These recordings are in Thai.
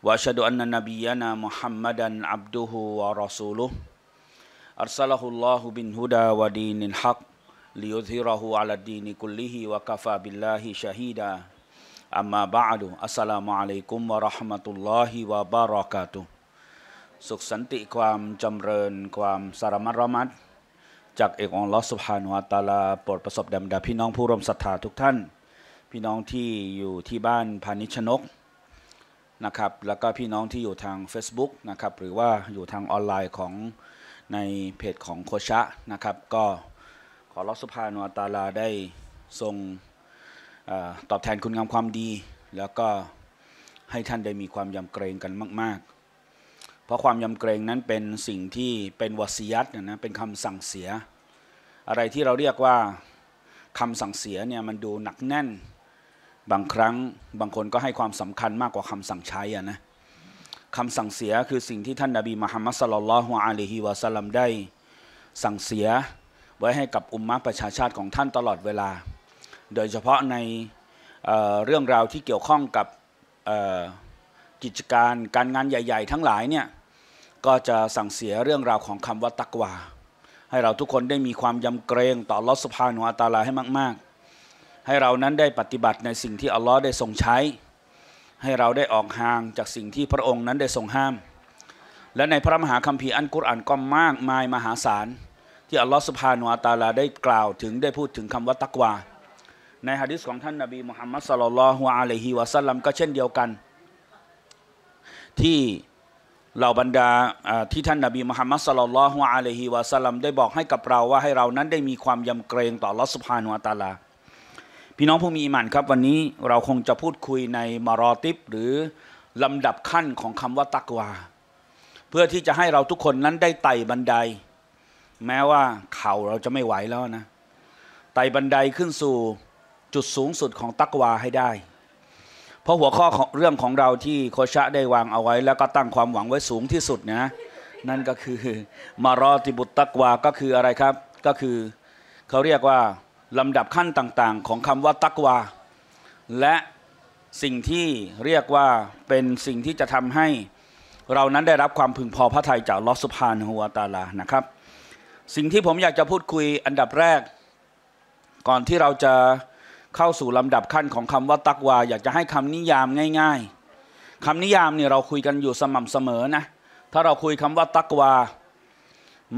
واشهد ان نبينا محمدا عبده ورسوله ارسله الله بالهدى ودين الحق ليظهره على الدين كله وكفى بالله شهيدا اما بعد السلام عليكم ورحمه الله وبركاته สุขสันติความจำเริญความสารมัดระมัดจากเอกองลอสุภานุอัตาลาโปรดประสบดำดาพี่น้องผู้ร่วมศรัทธาทุกท่าน พี่น้องที่อยู่ที่บ้านพานิชนกนะครับแล้วก็พี่น้องที่อยู่ทาง Facebook นะครับหรือว่าอยู่ทางออนไลน์ของในเพจของโคชะนะครับก็ขอรับสุภาโนตาลาได้ทรงอตอบแทนคุณงามความดี แล้วก็ให้ท่านได้มีความยำเกรงกันมากๆ เพราะความยำเกรงนั้นเป็นสิ่งที่เป็นวสียัตนะเป็นคำสั่งเสีย อะไรที่เราเรียกว่าคำสั่งเสียเนี่ยมันดูหนักแน่นบางครั้งบางคนก็ให้ความสำคัญมากกว่าคำสั่งใช้อะนะคำสั่งเสียคือสิ่งที่ท่านนาบีมหามัสลลัลลอฮุอะลัยฮิวะสัลลัมได้สั่งเสียไว้ให้กับอุมมะประชาชาติของท่านตลอดเวลา โดยเฉพาะในเเรื่องราวที่เกี่ยวข้องกับกิจการการงานใหญ่ๆ ทั้งหลายเนี่ยก็จะสั่งเสียเรื่องราวของคำว่าตักวาให้เราทุกคนได้มีความยำเกรงต่อลอสภาหนวอตาลาให้มาก ๆให้เรานั้นได้ปฏิบัติในสิ่งที่อัลลอฮ์ได้ทรงใช้ ให้เราได้ออกห่างจากสิ่งที่พระองค์นั้นได้ทรงห้าม และในพระมหาคัมภีร์อันกุรอานก็มากมายมหาศาล ที่อัลลอฮ์สุภาโนอตาลาได้กล่าวถึงได้พูดถึงคำว่าตักวาในฮะดิษของท่านนบีมุฮัมมัดสลลัลฮุอะลัยฮิวะสัลลัมก็เช่นเดียวกันที่เหล่าบรรดาที่ท่านนบีมุฮัมมัดสลลัลฮุอะลัยฮิวะสัลลัมได้บอกให้กับเราว่าให้เรานั้นได้มีความยำเกรงต่อลอสุภาหนวตาลาพี่น้องผู้มีอิมานครับวันนี้เราคงจะพูดคุยในมารอติบ หรือลำดับขั้นของคำว่าตักวา เพื่อที่จะให้เราทุกคนนั้นได้ไต่บันได แม้ว่าเข่าเราจะไม่ไหวแล้วนะไต่บันไดขึ้นสู่จุดสูงสุดของตักวาให้ได้ เพราะหัวข้อของเรื่องของเราที่โคชะได้วางเอาไว้ แล้วก็ตั้งความหวังไว้สูงที่สุดนะ นั่นก็คือมารอติบุตตักวาก็คืออะไรครับ ก็คือเขาเรียกว่าลำดับขั้นต่างๆ ของคำว่าตักวา และสิ่งที่เรียกว่าเป็นสิ่งที่จะทำให้ เรานั้นได้รับความพึงพอพระทัยจากลอสุพานหัวตาลานะครับ สิ่งที่ผมอยากจะพูดคุยอันดับแรก ก่อนที่เราจะเข้าสู่ลำดับขั้นของคำว่าตักวา อยากจะให้คำนิยามง่าย ๆคำนิยามเนี่ยเราคุยกันอยู่สม่ำเสมอนะ ถ้าเราคุยคำว่าตักวา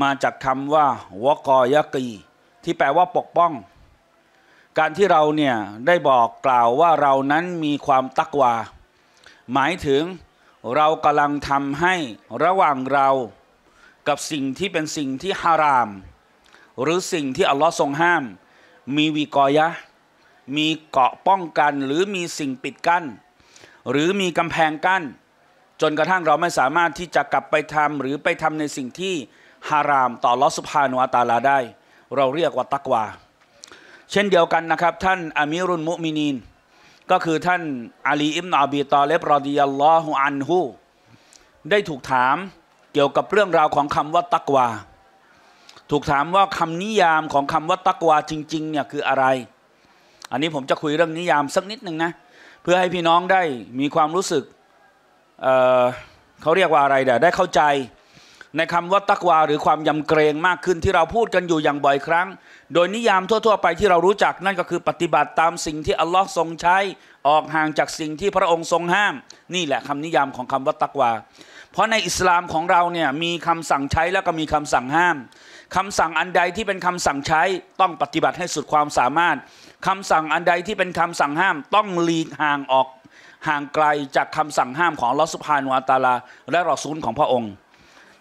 มาจากคำว่าวกอยกี ที่แปลว่าปกป้องการที่เราเนี่ยได้บอกกล่าวว่าเรานั้นมีความตักวาหมายถึงเรากำลังทำให้ระหว่างเรากับสิ่งที่เป็นสิ่งที่ฮาราม หรือสิ่งที่อัลลอฮ์ทรงห้าม มีวิกอยะมีเกาะป้องกันหรือมีสิ่งปิดกัน้น หรือมีกำแพงกัน้น จนกระทั่งเราไม่สามารถที่จะกลับไปทำหรือไปทำในสิ่งที่ฮารามต่อลอสุภานุอาตาลาได้ เราเรียกว่าตักวาเช่นเดียวกันนะครับท่านอามิรุนมุมินีน ก็คือท่านอาลีอิมนอบีตอเลบรอดิยัลลอฮุอันฮูได้ถูกถามเกี่ยวกับเรื่องราวของคำว่าตักวา ถูกถามว่าคำนิยามของคำว่าตักวาจริงๆเนี่ยคืออะไร อันนี้ผมจะคุยเรื่องนิยามสักนิดหนึ่งนะเพื่อให้พี่น้องได้มีความรู้สึกเเขาเรียกว่าอะไรเดี๋ยได้เข้าใจในคำว่าตักวาหรือความยำเกรงมากขึ้นที่เราพูดกันอยู่อย่างบ่อยครั้ง โดยนิยามทั่วๆ ไปที่เรารู้จัก นั่นก็คือปฏิบัติตามสิ่งที่อัลลอฮ์ทรงใช้ ออกห่างจากสิ่งที่พระองค์ทรงห้าม นี่แหละคำนิยามของคำว่าตักวา เพราะในอิสลามของเราเนี่ยมีคำสั่งใช้แล้วก็มีคำสั่งห้ามคำสั่งอันใดที่เป็นคำสั่งใช้ ต้องปฏิบัติให้สุดความสามารถคำสั่งอันใดที่เป็นคำสั่งห้ามต้องหลีกห่างออก ห่างไกลจากคำสั่งห้ามของลอสุภานวาตาลา และรอซูลของพระองค์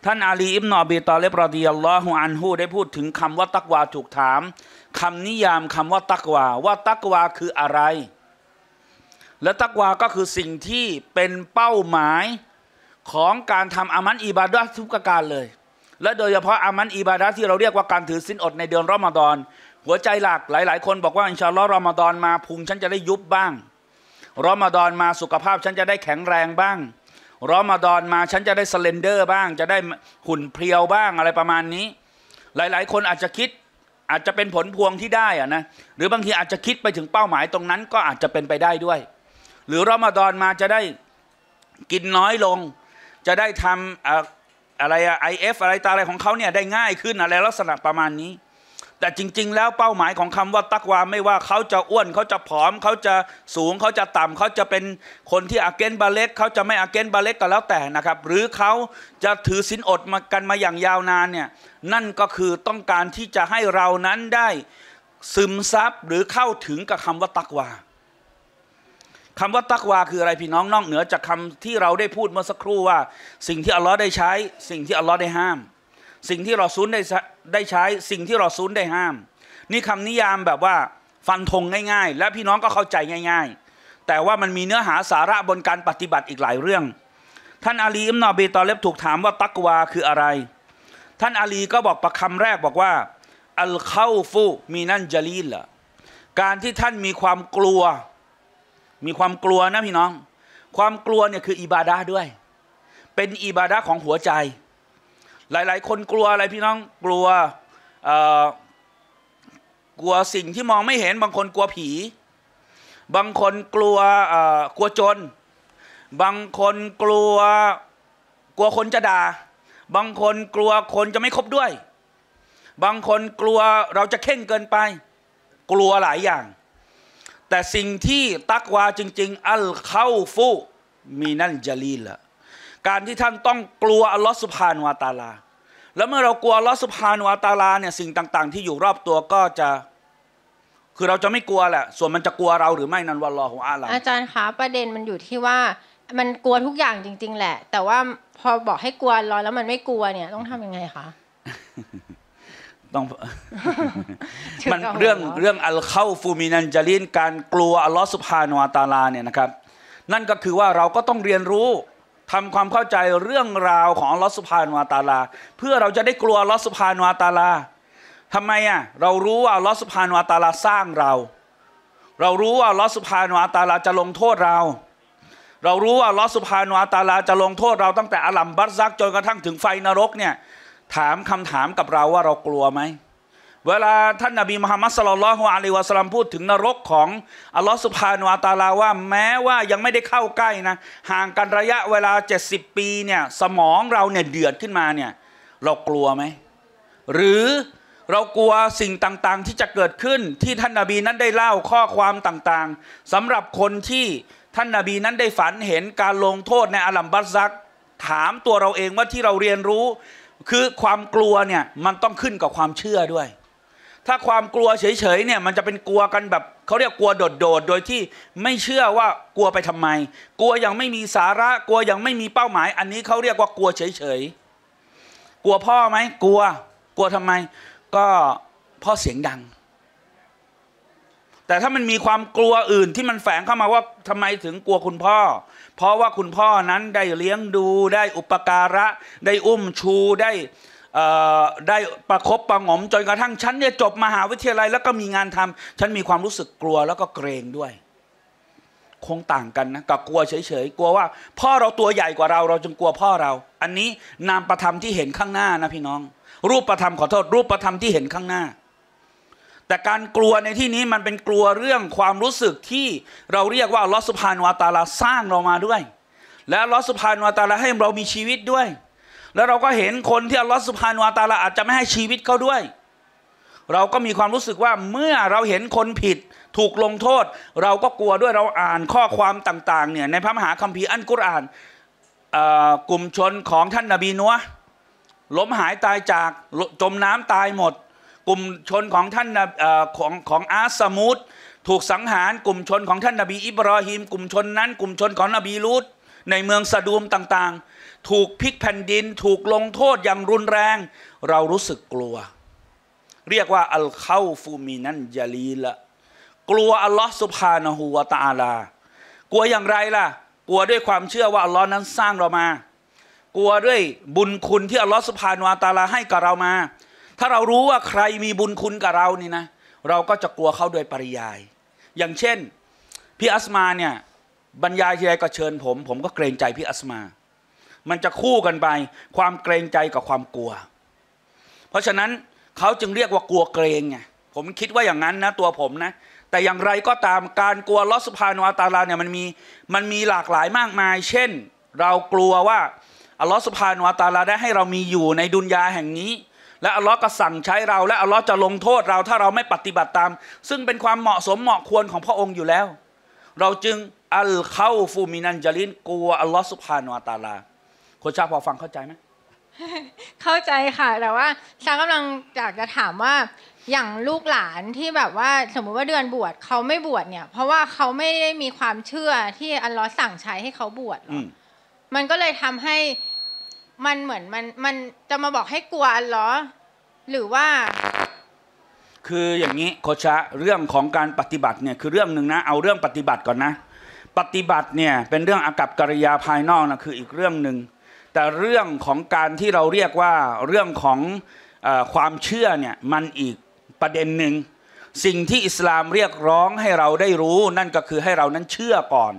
ท่านอาลีอิบนอบีตอเลบรอดิยัลลอฮุอันฮูได้พูดถึงคำว่าตักวาถูกถามคำนิยามคำว่าตักวาว่าตักวาคืออะไร และตักวาก็คือสิ่งที่เป็นเป้าหมายของการทำอามันอิบาดะทุกการเลย และโดยเฉพาะอามันอิบาดะที่เราเรียกว่าการถือสินอดในเดือนรอมฎอนหัวใจหลักหลาย ๆ คนบอกว่าอินชาอลอรอมฎอนมาพุงฉันจะได้ยุบบ้างรอมฎอนมาสุขภาพฉันจะได้แข็งแรงบ้างรอมฎอนมาฉันจะได้สเลนเดอร์บ้างจะได้หุ่นเพรียวบ้างอะไรประมาณนี้ หลาย ๆ คนอาจจะคิดอาจจะเป็นผลพวงที่ได้อะนะหรือบางทีอาจจะคิดไปถึงเป้าหมายตรงนั้นก็อาจจะเป็นไปได้ด้วย หรือ รอมฎอนมาจะได้กินน้อยลง จะได้ทำอะไรอะไอเอฟอะไรตาอะไรของเขาเนี่ยได้ง่ายขึ้นอะไรลักษณะประมาณนี้แต่จริงๆแล้วเป้าหมายของคำว่าตักวาไม่ว่าเขาจะอ้วนเขาจะผอม เขาจะสูงเขาจะต่ำเขาจะเป็นคนที่อาเกนบาเล็กเขาจะไม่อาเกนบาเล็กก็แล้วแต่นะครับ หรือเขาจะถือสินอดมากันมาอย่างยาวนานเนี่ยนั่นก็คือต้องการที่จะให้เรานั้นได้ซึมซับหรือเข้าถึงกับคำว่าตักวาคำว่าตักวาคืออะไรพี่น้องนอกเหนือจากคำที่เราได้พูดเมื่อสักครู่ว่า สิ่งที่อัลลอฮ์ได้ใช้ สิ่งที่อัลลอฮ์ได้ห้ามสิ่งที่เราซูนได้ได้ใช้สิ่งที่เราซูนได้ห้าม นี่คำนิยามแบบว่าฟันธงง่ายๆ และพี่น้องก็เข้าใจง่ายๆ แต่ว่ามันมีเนื้อหาสาระบนการปฏิบัติอีกหลายเรื่อง ท่านอาลีอิมนอบีตอเลบถูกถามว่าตักวาคืออะไร ท่านอาลีก็บอกประคำแรกบอกว่าอัลเข้าฟูมีนั่นจาลีละการที่ท่านมีความกลัว มีความกลัวนะพี่น้อง ความกลัวเนี่ยคืออิบาดะด้วย เป็นอิบาดะของหัวใจหลาย ๆ คนกลัวอะไรพี่น้องกลัวกลัวสิ่งที่มองไม่เห็นบางคนกลัวผีบางคนกลัวกลัวจน บางคนกลัวกลัวคนจะด่าบางคนกลัวคนจะไม่คบด้วย บางคนกลัวเราจะเข่งเกินไป กลัวหลายอย่าง แต่สิ่งที่ตักวาจริง ๆ อัลเข้าฟุมีนั่นจะลีละการที่ท่านต้องกลัวอัลลอฮฺสุภานวาตาลา แล้วเมื่อเรากลัวอัลลอฮฺสุภานวาตาลาเนี่ยสิ่งต่าง ๆ ที่อยู่รอบตัวก็จะ คือเราจะไม่กลัวแหละ ส่วนมันจะกลัวเราหรือไม่นั้นวันรอของอาลาอาจารย์คะประเด็นมันอยู่ที่ว่า มันกลัวทุกอย่างจริง ๆ แหละ แต่ว่าพอบอกให้กลัวรอแล้วมันไม่กลัวเนี่ย ต้องทำยังไงคะ ต้อง มันเรื่องเรื่องอัลเข้าฟูมินันจารินการกลัวอัลลอฮฺสุภาโนวาตาลาเนี่ยนะครับ นั่นก็คือว่าเราก็ต้องเรียนรู้ทำความเข้าใจเรื่องราวของลอสุภานวาตาลา เพื่อเราจะได้กลัวลอสุภานวาตาลาทำไมอ่ะเรารู้ว่าลอสุภานวาตาลาสร้างเรา เรารู้ว่าลอสุภานวาตาลาจะลงโทษเรา เรารู้ว่าลอสุภานวาตาลาจะลงโทษเราตั้งแต่อลัมบัตซักจนกระทั่งถึงไฟนรกเนี่ยถามคำถามกับเราว่าเรากลัวไหมเวลาท่านนบีมุฮัมมัดสลลัลฮุอะลัยวะสลัมพูดถึงนรกของอัลลอฮฺสุภาโนอาตาลาว่าแม้ว่ายังไม่ได้เข้าใกล้นะห่างกันระยะเวลา 70 ปีเนี่ยสมองเราเนี่ยเดือด ขึ้นมาเนี่ยเรากลัวไหม หรือเรากลัวสิ่งต่าง ๆ ที่จะเกิดขึ้นที่ท่านนาบีนั้นได้เล่าข้อความต่าง ๆ สำหรับคนที่ท่านนาบีนั้นได้ฝันเห็นการลงโทษในอัลัมบัสซักถามตัวเราเองว่าที่เราเรียนรู้ คือความกลัวเนี่ยมันต้องขึ้นกับความเชื่อด้วยถ้าความกลัวเฉยๆเนี่ยมันจะเป็นกลัวกันแบบ เขาเรียกกลัวโดดๆ โดยที่ไม่เชื่อว่ากลัวไปทำไม กลัวยังไม่มีสาระ กลัวยังไม่มีเป้าหมาย อันนี้เขาเรียกว่ากลัวเฉยๆ กลัวพ่อไหม กลัวกลัวทำไม ก็พ่อเสียงดัง แต่ถ้ามันมีความกลัวอื่นที่มันแฝงเข้ามาว่าทำไมถึงกลัวคุณพ่อ เพราะว่าคุณพ่อนั้นได้เลี้ยงดูได้อุปการะ ได้อุ้มชูได้ได้ประครบประงมจนกระทั่งฉันเนี่ยจบมหาวิทยาลัย แล้วก็มีงานทำ ฉันมีความรู้สึกกลัวแล้วก็เกรงด้วยคงต่างกันนะกับกลัวเฉย ๆ กลัวว่า พ่อเราตัวใหญ่กว่าเราเราจึงกลัวพ่อเรา อันนี้นามประธรรมที่เห็นข้างหน้านะพี่น้อง รูปประธรรมขอโทษรูปประธรรมที่เห็นข้างหน้า แต่การกลัวในที่นี้มันเป็นกลัวเรื่องความรู้สึกที่เราเรียกว่าลอสุภานวาตาลาสร้างเรามาด้วย และลอสุภานวาตาลาให้เรามีชีวิตด้วยแล้วเราก็เห็นคนที่อัลลอฮฺสุภาโนอตาลาอาจจะไม่ให้ชีวิตเขาด้วย เราก็มีความรู้สึกว่าเมื่อเราเห็นคนผิดถูกลงโทษ เราก็กลัวด้วยเราอ่านข้อความต่างๆเนี่ยในพระมหาคัมภีร์อันกุรอานกลุ่มชนของท่านนาบีนัวล้มหายตายจากจมน้ำตายหมด กลุ่มชนของท่านของของอาสมูดถูกสังหาร กลุ่มชนของท่านนาบีอิบรอฮิมกลุ่มชนนั้น กลุ่มชนของนบีลูตในเมืองสะดูมต่าง ๆถูกพลิกแผ่นดิน ถูกลงโทษอย่างรุนแรง เรารู้สึกกลัว เรียกว่าอัลเข้าฟูมีนันยาลีละกลัวอัลลอฮ์สุภาณหัวตาลา กลัวอย่างไรล่ะ กลัวด้วยความเชื่อว่าอัลลอฮ์นั้นสร้างเรามา กลัวด้วยบุญคุณที่อัลลอฮ์สุภาณวตาลาให้กับเรามา ถ้าเรารู้ว่าใครมีบุญคุณกับเรานี่นะเราก็จะกลัวเขาโดยปริยาย อย่างเช่น พี่อัสมาเนี่ยบรรยายทีไรก็เชิญผม ผมก็เกรงใจพี่อัสมามันจะคู่กันไป ความเกรงใจกับความกลัว เพราะฉะนั้นเขาจึงเรียกว่ากลัวเกรงไงผมคิดว่าอย่างนั้นนะตัวผมนะ แต่อย่างไรก็ตามการกลัวลอสุภาโนอัตาลาเนี่ยมันมีมันมีหลากหลายมากมายเช่น เรากลัวว่าอัลลอฮ์สุภาโนอัตาลาได้ให้เรามีอยู่ในดุนยาแห่งนี้ และอัลลอฮ์ก็สั่งใช้เราและอัลลอฮ์จะลงโทษเราถ้าเราไม่ปฏิบัติตาม ซึ่งเป็นความเหมาะสมเหมาะควรของพระองค์อยู่แล้ว เราจึงอัลเข้าฟูมินันจาลินกลัวอัลลอฮ์สุภาโนอัตาลาโคชาพอฟังเข้าใจไหมเข้าใจค่ะ แต่ว่า ชากำลังอยากจะถามว่าอย่างลูกหลานที่แบบว่า สมมุติว่าเดือนบวชเขาไม่บวชเนี่ย เพราะว่าเขาไม่ได้มีความเชื่อที่อัลลอฮ์สั่งใช้ให้เขาบวชมันก็เลยทำให้มันเหมือนมันมันจะมาบอกให้กลัวอัลลอฮ์หรือว่า คืออย่างนี้โคชะเรื่องของการปฏิบัติ เนี่ยคือเรื่องหนึ่งนะ เอาเรื่องปฏิบัติก่อนนะปฏิบัติเนี่ย เป็นเรื่องอากับกิริยาภายนอกนะคืออีกเรื่องหนึ่งแต่เรื่องของการที่เราเรียกว่าเรื่องของความเชื่อเนี่ยมันอีกประเด็นหนึ่งสิ่งที่อิสลามเรียกร้องให้เราได้รู้นั่นก็คือให้เรานั้นเชื่อก่อน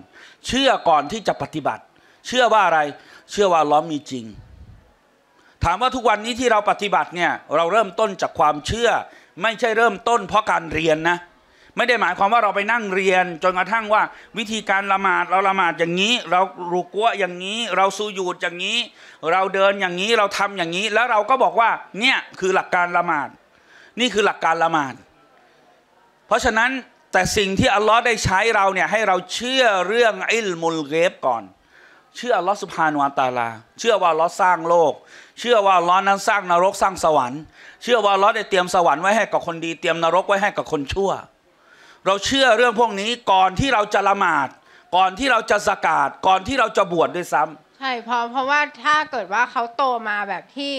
เชื่อก่อนที่จะปฏิบัติ เชื่อว่าอะไรเชื่อว่าล้อมีจริง ถามว่าทุกวันนี้ที่เราปฏิบัติเนี่ยเราเริ่มต้นจากความเชื่อไม่ใช่เริ่มต้นเพราะการเรียนนะไม่ได้หมายความว่าเราไปนั่งเรียนจนกระทั่งว่าวิธีการละหมาดเราละหมาดอย่างนี้ เรารูกัวอย่างนี้เราสูยูดอย่างนี้ เราเดินอย่างนี้เราทำอย่างนี้ แล้วเราก็บอกว่าเนี่ยคือหลักการละหมาดนี่คือหลักการละหมาดเพราะฉะนั้นแต่สิ่งที่อัลลอฮ์ได้ใช้เราเนี่ยให้เราเชื่อเรื่องอิลมุลเกบก่อน เชื่ออัลลอฮ์สุภาโนอัตาลาเชื่อว่าอัลลอฮ์สร้างโลก เชื่อว่าอัลลอฮ์นั้นสร้างนรกสร้างสวรรค์ เชื่อว่าอัลลอฮ์ได้เตรียมสวรรค์ไว้ให้กับคนดี เตรียมนรกไว้ให้กับคนชั่วเราเชื่อเรื่องพวกนี้ก่อนที่เราจะละหมาด ก่อนที่เราจะสกาดก่อนที่เราจะบวชดด้วยซ้ำ ใช่เพราะเพราะว่าถ้าเกิดว่าเขาโตมาแบบที่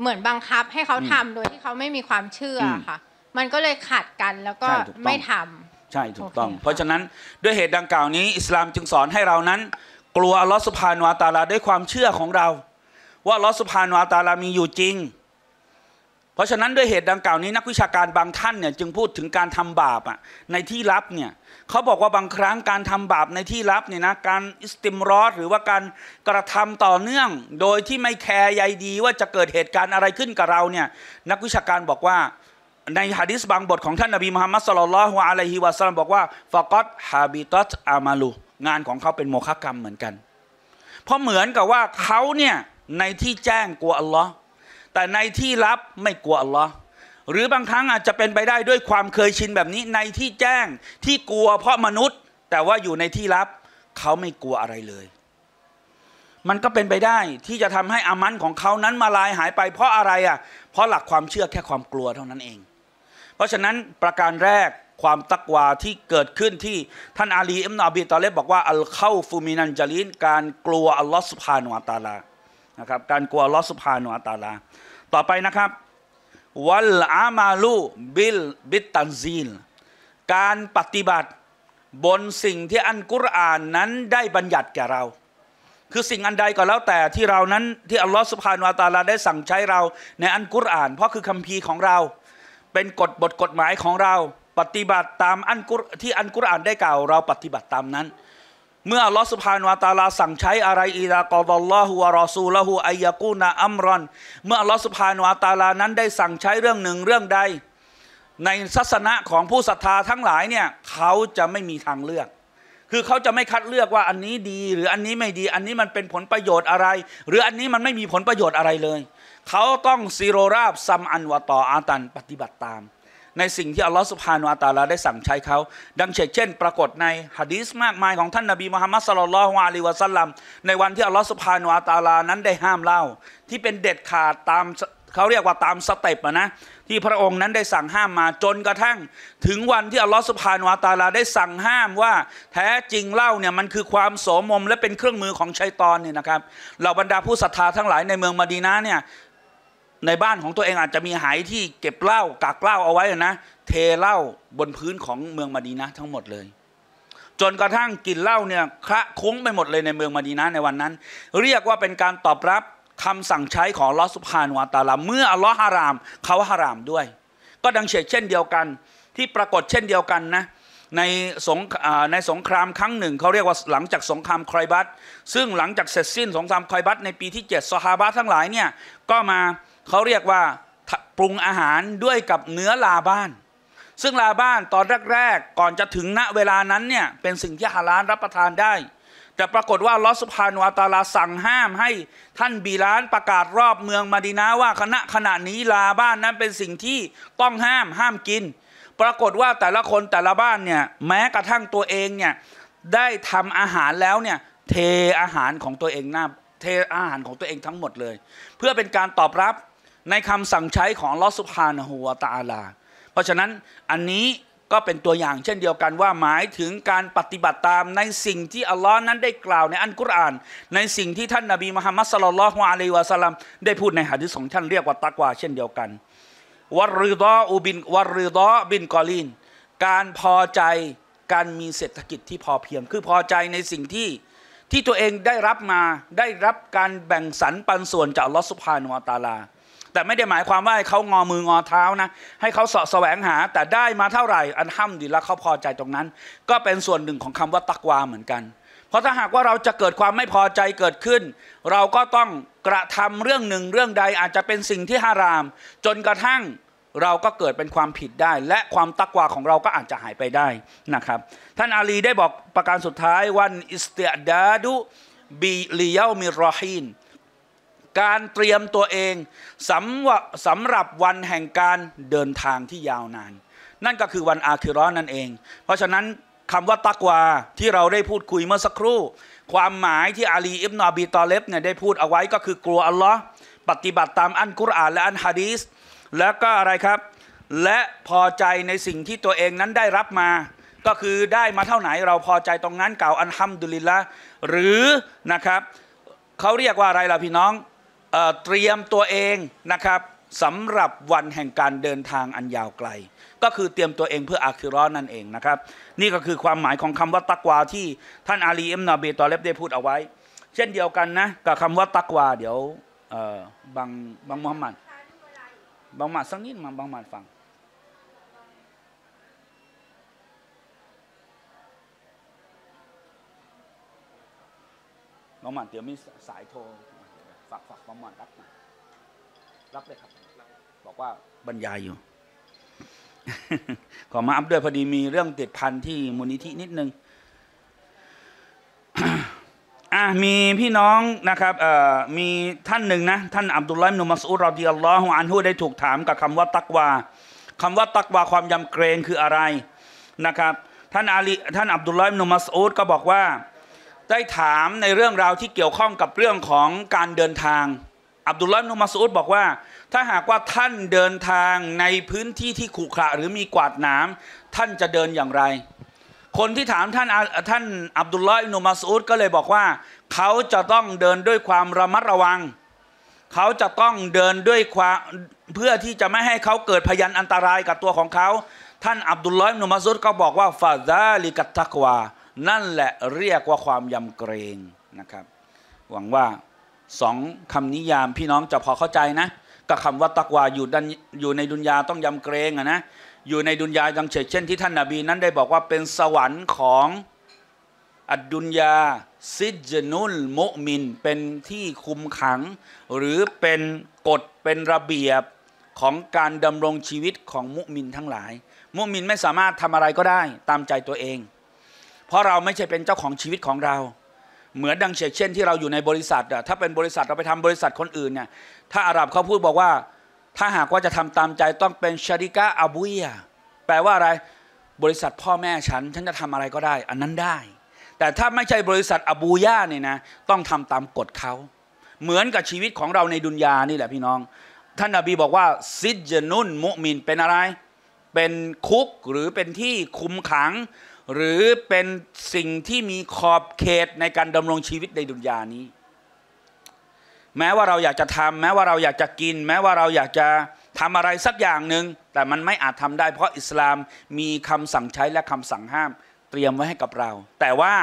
เหมือนบังคับให้เขาทำโดยที่เขาไม่มีความเชื่อค่ะมันก็เลยขัดกันแล้วก็ไม่ทำใช่ถูกต้อง เพราะฉะนั้นด้วยเหตุดังกล่าวนี้ อิสลามจึงสอนให้เรานั้น กลัวลอสุภานวาตาลาด้วยความเชื่อของเรา ว่าลอสุภานวาตาลามีอยู่จริงเพราะฉะนั้นด้วยเหตุดังกล่าวนี้ นักวิชาการบางท่านเนี่ยจึงพูดถึงการทำบาปอ่ะในที่ลับเนี่ยเขาบอกว่าบางครั้งการทำบาปในที่ลับเนี่ยนะการอิสติมรอดหรือว่าการกระทำต่อเนื่อง โดยที่ไม่แคร์ใยดีว่าจะเกิดเหตุการณ์อะไรขึ้นกับเราเนี่ยนักวิชาการบอกว่าในฮะดิษบางบทของท่านนบีมุฮัมมัดสลลัลฮุอะลัยฮิวะสัลลัมบอกว่าฟากอตฮาบิตัตอามาลูงานของเขาเป็นโมฆะกรรมเหมือนกัน เพราะเหมือนกับว่าเขาเนี่ยในที่แจ้งกลัวอัลลอฮ์แต่ในที่ลับไม่กลัวอัลลอฮ์หรือบางครั้งอาจจะเป็นไปได้ด้วยความเคยชินแบบนี้ในที่แจ้งที่กลัวเพราะมนุษย์ แต่ว่าอยู่ในที่ลับ เขาไม่กลัวอะไรเลย มันก็เป็นไปได้ที่จะทำให้อามันของเขานั้นมาลายหายไปเพราะอะไรอ่ะเพราะหลักความเชื่อแค่ความกลัวเท่านั้นเอง เพราะฉะนั้นประการแรกความตักวาที่เกิดขึ้นที่ท่านอาลีอิมนอบีตอเลบบอกว่า อัลเข้าฟูมินันจาลินการกลัวอัลลอฮ์สุภาโนอัตาลานะครับการกลัวอัลลอฮ์สุภาโนอัตาลาต่อไปนะครับวัลอามาลูบิลบิตันซีนการปฏิบัติบนสิ่งที่อันกุรอานนั้นได้บัญญัติแก่เรา คือสิ่งอันใดก็แล้วแต่ที่เรานั้น ที่อัลลอฮฺสุภาานวาตาลาได้สั่งใช้เราในอันกุรอาน เพราะคือคัมภีร์ของเรา เป็นกฎบทกฎหมายของเรา ปฏิบัติตามอันกุรที่อันกุรอานได้กล่าวเราปฏิบัติตามนั้นเมื่ออัลลอฮ์สุภฮานวาตาลาสั่งใช้อะไรอีลากอดัลลอฮุวะรอซูละหูอายากูนาอัมรอน เมื่ออัลลอฮ์สุภฮานวาตาลานั้นได้สั่งใช้เรื่องหนึ่งเรื่องใดในศาสนะของผู้ศรัทธาทั้งหลายเนี่ยเขาจะไม่มีทางเลือก คือเขาจะไม่คัดเลือกว่าอันนี้ดี หรืออันนี้ไม่ดี อันนี้มันเป็นผลประโยชน์อะไร หรืออันนี้มันไม่มีผลประโยชน์อะไรเลย เขาต้องซีโรราบซัมอันวะตออาตัน ปฏิบัติตามในสิ่งที่อัลลอฮฺสุภาโนอัตาลาได้สั่งใช้เขา ดังเช่นปรากฏในฮะดีสมากมายของท่านนบีมุฮัมมัดสลลัลฮวาลีวะสัลลัมในวันที่อัลลอฮฺสุภาโนอัตาลานั้นได้ห้ามเล่า ที่เป็นเด็ดขาดตามเขาเรียกว่าตามสเต็ปนะ ที่พระองค์นั้นได้สั่งห้ามมาจนกระทั่ง ถึงวันที่อัลลอฮฺสุภาโนอาตาลาได้สั่งห้ามว่าแท้จริงเล่าเนี่ยมันคือความโสมมและเป็นเครื่องมือของชัยตอนเนี่ยนะครับเหล่าบรรดาผู้ศรัทธาทั้งหลายในเมืองมาดีนาเนี่ยในบ้านของตัวเองอาจจะมีหายที่เก็บเหล้ากากเหล้าเอาไว้นะเทเหล้า บนพื้นของเมืองมาดีนะ ทั้งหมดเลย จนกระทั่งกินเหล้าเนี่ยคระคุ้งไปหมดเลยในเมืองมาดีนะในวันนั้น เรียกว่าเป็นการตอบรับคำสั่งใช้ของลอสุภานวาตาลาเมื่ออัลลอฮ์ฮาราม เขาฮารามด้วย ก็ดังเฉดเช่นเดียวกันที่ปรากฏเช่นเดียวกันนะ ในสงในสงครามครั้งหนึ่งเขาเรียกว่าหลังจากสงครามครอยบัต ซึ่งหลังจากเสร็จสิ้นสงครามครอยบัตในปีที่7ซอฮาบะทั้งหลายเนี่ยก็มาเขาเรียกว่าปรุงอาหารด้วยกับเนื้อลาบ้าน ซึ่งลาบ้านตอนแรก ๆ ก่อนจะถึงณเวลานั้นเนี่ยเป็นสิ่งที่ฮาลาลรับประทานได้ แต่ปรากฏว่าลอสุพานวตาลาสั่งห้ามให้ท่านบีลานประกาศรอบเมืองมาดินาว่าขณะขณะนี้ลาบ้านนั้นเป็นสิ่งที่ต้องห้ามห้ามกิน ปรากฏว่าแต่ละคนแต่ละบ้านเนี่ยแม้กระทั่งตัวเองเนี่ยได้ทำอาหารแล้วเนี่ยเทอาหารของตัวเองหน้าเทอาหารของตัวเองทั้งหมดเลย เพื่อเป็นการตอบรับในคำสั่งใช้ของลอสุภานหัวตาลา เพราะฉะนั้นอันนี้ก็เป็นตัวอย่างเช่นเดียวกันว่าหมายถึงการปฏิบัติตามในสิ่งที่อัลลอฮ์นั้นได้กล่าวในอัลกุรอาน ในสิ่งที่ท่านนาบีมหามัสลลัลฮวาลีวะสลัมได้พูดในหะดีษของท่านเรียกว่าตักวาเช่นเดียวกันวรรดออูบินวรรดอบินกอลิน การพอใจการมีเศรษฐกิจที่พอเพียงคือพอใจในสิ่งที่ที่ตัวเองได้รับมาได้รับการแบ่งสรรปันส่วนจากลอสุภานุอัตาลาแต่ไม่ได้หมายความว่าให้เขางอมืองอเท้านะให้เขาสาะแสวงหาแต่ได้มาเท่าไหร่อันห้ำดีแล้วเขาพอใจตรงนั้น ก็เป็นส่วนหนึ่งของคำว่าตักวาเหมือนกัน เพราะถ้าหากว่าเราจะเกิดความไม่พอใจเกิดขึ้น เราก็ต้องกระทำเรื่องหนึ่งเรื่องใดอาจจะเป็นสิ่งที่ฮาราม จนกระทั่งเราก็เกิดเป็นความผิดได้ และความตักวาของเราก็อาจจะหายไปได้นะครับท่านอาลีได้บอกประการสุดท้ายวันอิสติดาดุบิลิยามิรอฮีนการเตรียมตัวเองสำสำหรับวันแห่งการเดินทางที่ยาวนาน นั่นก็คือวันอาคิร้อนนั่นเอง เพราะฉะนั้น คำว่าตักวาที่เราได้พูดคุยเมื่อสักครู่ ความหมายที่อาลีอิบนาบีตอเลบเนี่ยได้พูดเอาไว้ก็คือ กลัวอัลลอฮ์ปฏิบัติตามอันกุรอานและอันฮะดีสแล้วก็อะไรครับ และพอใจในสิ่งที่ตัวเองนั้นได้รับมา ก็คือได้มาเท่าไหร่เราพอใจตรงนั้นกล่าวอันฮัมดุลิละหรือนะครับเขาเรียกว่าอะไรล่ะพี่น้องเตรียมตัวเองนะครับสำหรับวันแห่งการเดินทางอันยาวไกล ก็คือเตรียมตัวเองเพื่ออาคิรอนั่นเองนะครับ นี่ก็คือความหมายของคำว่าตักวาที่ท่านอาลีเอ็มนาเบตอเลฟได้พูดเอาไว้ เช่นเดียวกันนะกับคำว่าตักวาเดี๋ยวบางบางมุฮัมมัดบางมัดสักนิดมาบางมัดฟังบางมัดเดี๋ยวมีสายโทรอมามรับรับเลยครับบอกว่าบรรยายอยู่ ขอมาอัพด้วยพอดีมีเรื่องติดพันที่มูลนิธินิดนึงอ่ะมีพี่น้องนะครับเอ่อมีท่านหนึ่งนะท่านอับดุลลาห์นุมัสอุรอดีอัลลอฮุอันฮุได้ถูกถามกับคำว่า ตักวาคำว่าตักวาความยำเกรงคืออะไรนะครับ ท่านอาลีท่านอับดุลลาห์นุมัสอูดก็บอกว่าได้ถามในเรื่องราวที่เกี่ยวข้องกับเรื่องของการเดินทาง อับดุลลอฮ์นุมัสูดบอกว่าถ้าหากว่าท่านเดินทางในพื้นที่ที่ขรุขระหรือมีกวาดน้ำท่านจะเดินอย่างไร คนที่ถามท่านท่านอับดุลลอฮ์นุมัสูดก็เลยบอกว่าเขาจะต้องเดินด้วยความระมัดระวัง เขาจะต้องเดินด้วยความเพื่อที่จะไม่ให้เขาเกิดพยันอันตรายกับตัวของเขาท่านอับดุลลอฮ์นุมัสูดก็บอกว่าฟาซาลิกัตตักวานั่นแหละเรียกว่าความยำเกรงนะครับ หวังว่าสองคำนิยามพี่น้องจะพอเข้าใจนะกับคำว่าตักวาอยู่ดันอยู่ในดุนยาต้องยำเกรงนะอยู่ในดุนยาดังเช่นที่ท่านนาบีนั้นได้บอกว่าเป็นสวรรค์ของอัดดุนยาซิจนุลมุมินเป็นที่คุมขัง หรือเป็นกฎเป็นระเบียบของการดำรงชีวิตของมุมินทั้งหลาย มุมินไม่สามารถทำอะไรก็ได้ตามใจตัวเองเพราะเราไม่ใช่เป็นเจ้าของชีวิตของเรา เหมือนดังเช่นที่เราอยู่ในบริษัทอะถ้าเป็นบริษัทเราไปทำบริษัทคนอื่นเนี่ยถ้าอาหรับเขาพูดบอกว่า ถ้าหากว่าจะทำตามใจต้องเป็นชาริกะอาบุยะแปลว่าอะไร บริษัทพ่อแม่ฉัน ฉันจะทำอะไรก็ได้ อันนั้นได้ แต่ถ้าไม่ใช่บริษัทอบูย่าเนี่ยนะต้องทำตามกฎเขาเหมือนกับชีวิตของเราในดุนยานี่แหละพี่น้อง ท่านอบีบอกว่าซิดจนุนมุมินเป็นอะไร เป็นคุกหรือเป็นที่คุมขังหรือเป็นสิ่งที่มีขอบเขตในการดำรงชีวิตในดุนยานี้ แม้ว่าเราอยากจะทำแม้ว่าเราอยากจะกิน แม้ว่าเราอยากจะทำอะไรสักอย่างหนึ่งแต่มันไม่อาจทำได้เพราะอิสลามมีคำสั่งใช้และคำสั่งห้าม เตรียมไว้ให้กับเรา แต่ว่า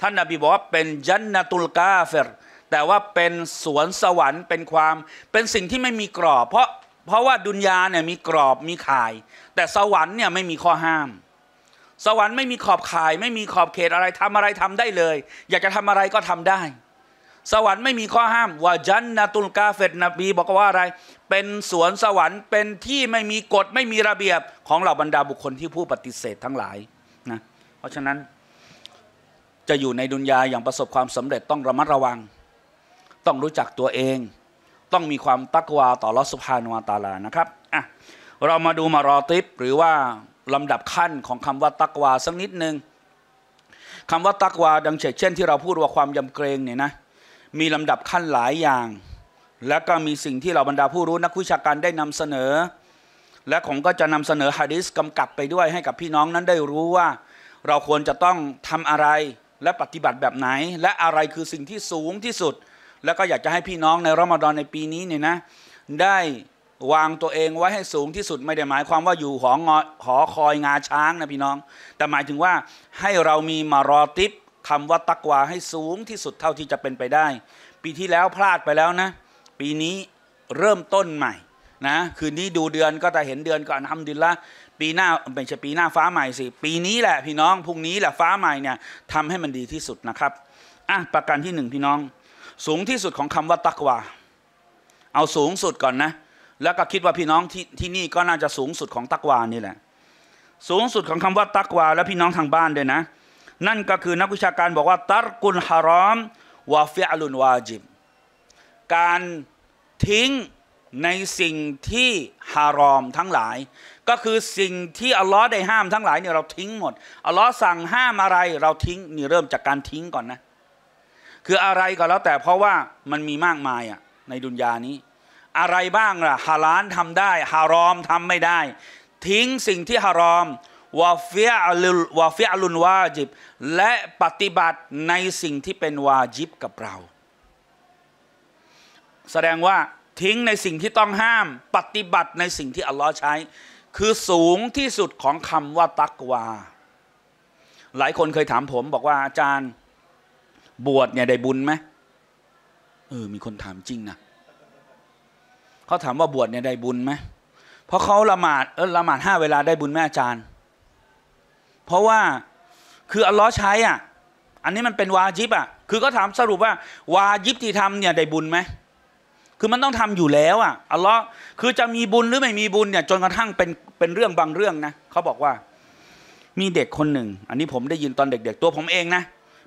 ท่านนบีบอกว่าเป็นยันนตุลกาเฟรแต่ว่าเป็นสวนสวรรค์เป็นความ เป็นสิ่งที่ไม่มีกรอบ เพราะเพราะว่าดุนยาเนี่ยมีกรอบมีข่าย แต่สวรรค์เนี่ยไม่มีข้อห้ามสวรรค์ไม่มีขอบข่าย ไม่มีขอบเขตอะไรทำอะไรทำได้เลย อยากจะทำอะไรก็ทำได้ สวรรค์ไม่มีข้อห้ามว่าจันนาตุลกาเฟตนบี บอกว่าอะไร เป็นสวนสวรรค์เป็นที่ไม่มีกฎไม่มีระเบียบของเหล่าบรรดาบุคคลที่ผู้ปฏิเสธทั้งหลายนะเพราะฉะนั้นจะอยู่ในดุนยาอย่างประสบความสำเร็จต้องระมัดระวัง ต้องรู้จักตัวเอง ต้องมีความตักวาต่อลอสุภานวตาลานะครับอ่ะเรามาดูมารอติปหรือว่าลำดับขั้นของคำว่าตักวาสักนิดหนึ่งคำว่า ตักวาดังเช่นที่เราพูด ว่า ความยำเกรงเนี่ยนะ มีลำดับขั้นหลายอย่าง และก็มีสิ่งที่เราบรรดาผู้รู้นักวิชาการได้นำเสนอ และของก็จะนำเสนอฮะดิษกำกับไปด้วยให้กับพี่น้องนั้นได้รู้ว่า เราควรจะต้องทำอะไรและปฏิบัติแบบไหน และอะไรคือสิ่งที่สูงที่สุด และก็อยากจะให้พี่น้องในรอมฎอนในปีนี้เนี่ยนะ ได้วางตัวเองไว้ให้สูงที่สุดไม่ได้หมายความว่าอยู่หองหอคอยงาช้างนะพี่น้อง แต่หมายถึงว่าให้เรามีมารอติปคำว่าตักวาให้สูงที่สุดเท่าที่จะเป็นไปได้ ปีที่แล้วพลาดไปแล้วนะ ปีนี้เริ่มต้นใหม่นะคืนนี้ดูเดือนก็จะเห็นเดือนก็ทำดินละปีหน้าเป็นชปีหน้าฟ้าใหม่สิปีนี้แหละพี่น้องพรุ่งนี้แหละฟ้าใหม่เนี่ยทำให้มันดีที่สุดนะครับอ่ะประการที่หนึ่งพี่น้อง สูงที่สุดของคำว่าตักวาเอาสูงสุดก่อนนะแล้วก็คิดว่าพี่น้องที่ที่นี่ก็น่าจะสูงสุดของตักวานี่แหละ สูงสุดของคำว่าตักวา และพี่น้องทางบ้านด้วยนะ นั่นก็คือนักวิชาการบอกว่าตักกุลฮารอมวาฟิอัลุนวาจิบการทิ้งในสิ่งที่ฮารอมทั้งหลาย ก็คือสิ่งที่อัลลอฮ์ได้ห้ามทั้งหลายเนี่ยเราทิ้งหมดอัลลอฮ์สั่งห้ามอะไรเราทิ้งนี่เริ่มจากการทิ้งก่อนนะคืออะไรก็แล้วแต่เพราะว่ามันมีมากมายอะในดุนยานี้อะไรบ้างล่ะฮารานทำได้ฮารอมทำไม่ได้ ทิ้งสิ่งที่ฮารอมวาฟิอัลุวาฟิอัลุนวาจิบและปฏิบัติในสิ่งที่เป็นวาจิบกับเรา แสดงว่าทิ้งในสิ่งที่ต้องห้าม ปฏิบัติในสิ่งที่อัลลอฮ์ใช้ คือสูงที่สุดของคำว่าตักวา หลายคนเคยถามผมบอกว่าอาจารย์ บวชเนี่ยได้บุญไหมเออมีคนถามจริงนะเขาถามว่าบวชเนี่ยได้บุญไหมเพราะเขาละหมาดเออละหมาดห้าเวลาได้บุญแม่อาจารย์ เพราะว่าคืออัลลอฮ์ใช้อ่ะ อันนี้มันเป็นวาจิบ อ่ะ คือก็ถามสรุปว่า วาจิบที่ทำเนี่ยได้บุญไหมคือมันต้องทำอยู่แล้วอ่ะอัลลอฮ์คือจะมีบุญหรือไม่มีบุญเนี่ย จนกระทั่งเป็นเป็นเรื่องบางเรื่องนะเขาบอกว่า มีเด็กคนหนึ่ง อันนี้ผมได้ยินตอนเด็กๆตัวผมเองนะ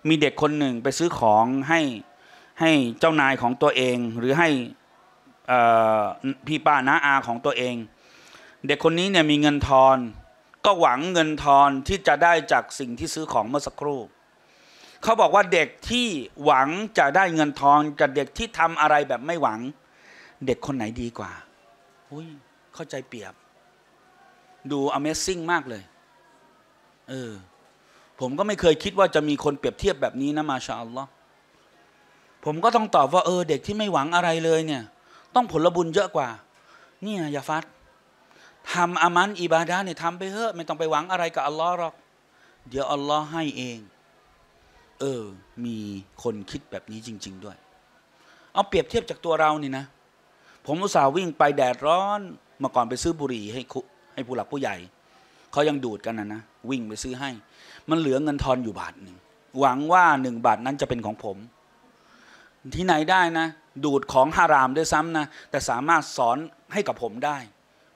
มีเด็กคนหนึ่งไปซื้อของให้ให้เจ้านายของตัวเองหรือให้พี่ป้าน้าอาของตัวเอง เด็กคนนี้เนี่ยมีเงินทอนก็หวังเงินทอนที่จะได้จากสิ่งที่ซื้อของเมื่อสักครู่เขาบอกว่าเด็กที่หวังจะได้เงินทอนกับเด็กที่ทำอะไรแบบไม่หวัง เด็กคนไหนดีกว่า อุ้ยเข้าใจเปรียบ ดู Amazing มากเลยเออ ผมก็ไม่เคยคิดว่าจะมีคนเปรียบเทียบแบบนี้นะมาชาอัลลอฮ์ผมก็ต้องตอบว่าเออเด็กที่ไม่หวังอะไรเลย เนี่ยต้องผลบุญเยอะกว่า เนี่ยยาฟัดทำอามัน อิบาดาเนี่ยทำไปเถอะไม่ต้องไปหวังอะไรกับอัลลอฮ์หรอก เดี๋ยวอัลลอฮ์ให้เอง เออ มีคนคิดแบบนี้จริง ๆ ด้วย เอาเปรียบเทียบจากตัวเรานี่นะผมอุตส่าห์วิ่งไปแดดร้อนเมื่อก่อนไปซื้อบุหรี่ให้ให้ผู้หลักผู้ใหญ่ เขายังดูดกันนะนะ วิ่งไปซื้อให้ มันเหลือเงินทอนอยู่บาทหนึ่งหวังว่าหนึ่งบาทนั้นจะเป็นของผม ที่ไหนได้นะดูดของฮารามด้วยซ้ำนะ แต่สามารถสอนให้กับผมได้